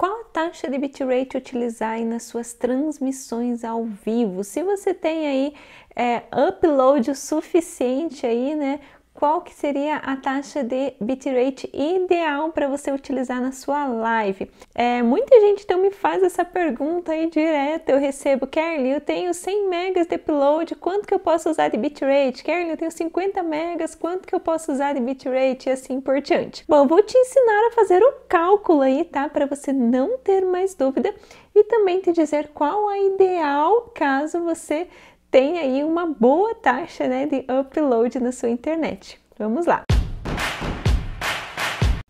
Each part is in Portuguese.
Qual a taxa de bitrate utilizar aí nas suas transmissões ao vivo? Se você tem aí é, upload o suficiente aí, né? qual que seria a taxa de bitrate ideal para você utilizar na sua live? É, muita gente então me faz essa pergunta aí direto, eu recebo, Kerly, eu tenho 100 megas de upload, quanto que eu posso usar de bitrate? Kerly, eu tenho 50 megas, quanto que eu posso usar de bitrate? E assim por diante. Bom, vou te ensinar a fazer o cálculo aí, tá? Para você não ter mais dúvida e também te dizer qual a ideal caso você tem aí uma boa taxa né, de upload na sua internet. Vamos lá!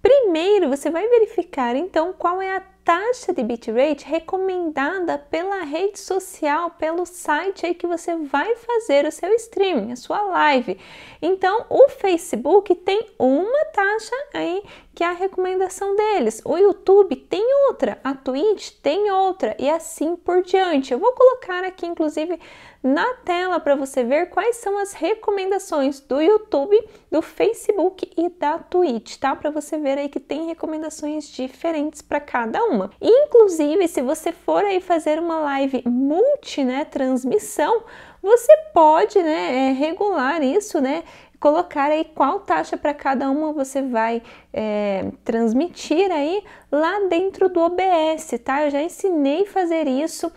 Primeiro, você vai verificar então qual é a taxa de bitrate recomendada pela rede social, pelo site aí que você vai fazer o seu streaming, a sua live. Então, o Facebook tem uma taxa aí que é a recomendação deles. O YouTube tem outra, a Twitch tem outra e assim por diante. Eu vou colocar aqui inclusive na tela para você ver quais são as recomendações do YouTube, do Facebook e da Twitch, tá? Para você ver aí que tem recomendações diferentes para cada um. Inclusive, se você for aí fazer uma live multi, né, transmissão, você pode, né, é, regular isso, né, colocar aí qual taxa para cada uma você vai é, transmitir aí lá dentro do OBS, tá? Eu já ensinei fazer isso,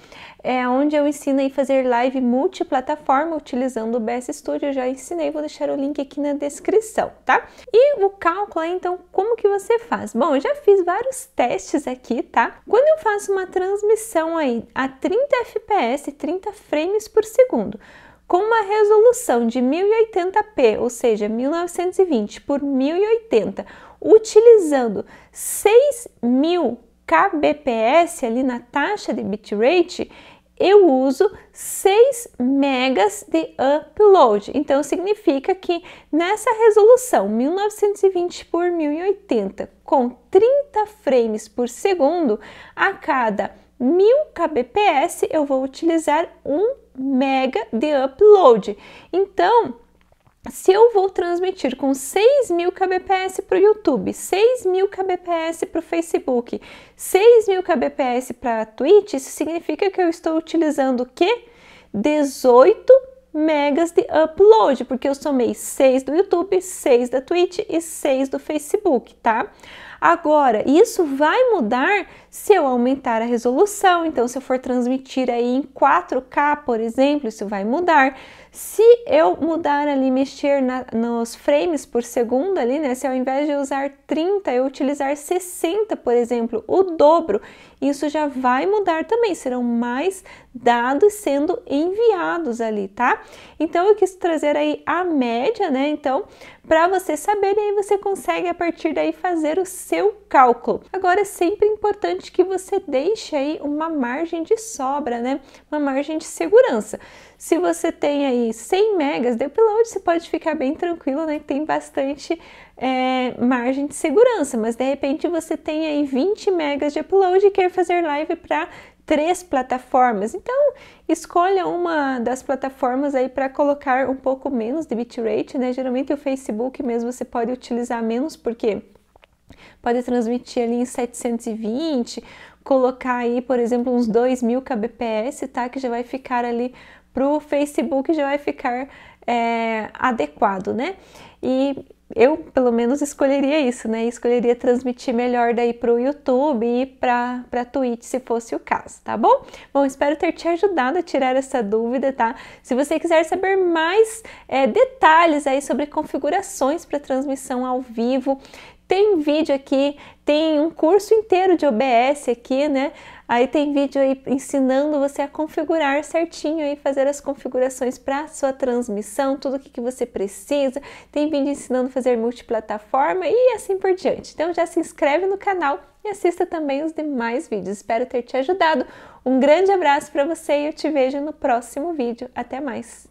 é onde eu ensino aí fazer live multiplataforma utilizando o OBS Studio, eu já ensinei, vou deixar o link aqui na descrição, tá? E o cálculo, então, como que você faz? Bom, eu já fiz vários testes aqui, tá? Quando eu faço uma transmissão aí a 30 FPS, 30 frames por segundo, com uma resolução de 1080p, ou seja, 1920 por 1080, utilizando 6000 kbps ali na taxa de bitrate, eu uso 6 megas de upload. Então significa que nessa resolução 1920 por 1080 com 30 frames por segundo, a cada 1000 kbps, eu vou utilizar 1 mega de upload. Então, se eu vou transmitir com 6.000 kbps para o YouTube, 6.000 kbps para o Facebook, 6.000 kbps para a Twitch, isso significa que eu estou utilizando o quê? 18 megas de upload, porque eu somei 6 do YouTube, 6 da Twitch e 6 do Facebook, tá? Agora, isso vai mudar se eu aumentar a resolução. Então, se eu for transmitir aí em 4K, por exemplo, isso vai mudar. Se eu mudar ali, mexer na, nos frames por segundo ali, né? Se ao invés de usar 30, eu utilizar 60, por exemplo, o dobro, isso já vai mudar também. Serão mais dados sendo enviados ali, tá? Então, eu quis trazer aí a média, né? Então, para você saber, e aí você consegue a partir daí fazer o seu cálculo. Agora é sempre importante que você deixe aí uma margem de sobra, né? Uma margem de segurança. Se você tem aí 100 megas de upload, você pode ficar bem tranquilo, né? Tem bastante é, margem de segurança, mas de repente você tem aí 20 megas de upload e quer fazer live para três plataformas. Então, escolha uma das plataformas aí para colocar um pouco menos de bitrate, né? Geralmente o Facebook mesmo você pode utilizar menos porque pode transmitir ali em 720, colocar aí, por exemplo, uns 2000 kbps, tá? Que já vai ficar ali para o Facebook, já vai ficar é, adequado, né? E eu pelo menos escolheria isso, né? Escolheria transmitir melhor daí para o YouTube e para a Twitch, se fosse o caso, tá bom? Bom, espero ter te ajudado a tirar essa dúvida, tá? Se você quiser saber mais é, detalhes aí sobre configurações para transmissão ao vivo, tem vídeo aqui, tem um curso inteiro de OBS aqui, né? Aí tem vídeo aí ensinando você a configurar certinho e fazer as configurações para sua transmissão, tudo o que, que você precisa. Tem vídeo ensinando a fazer multiplataforma e assim por diante. Então já se inscreve no canal e assista também os demais vídeos. Espero ter te ajudado. Um grande abraço para você e eu te vejo no próximo vídeo. Até mais!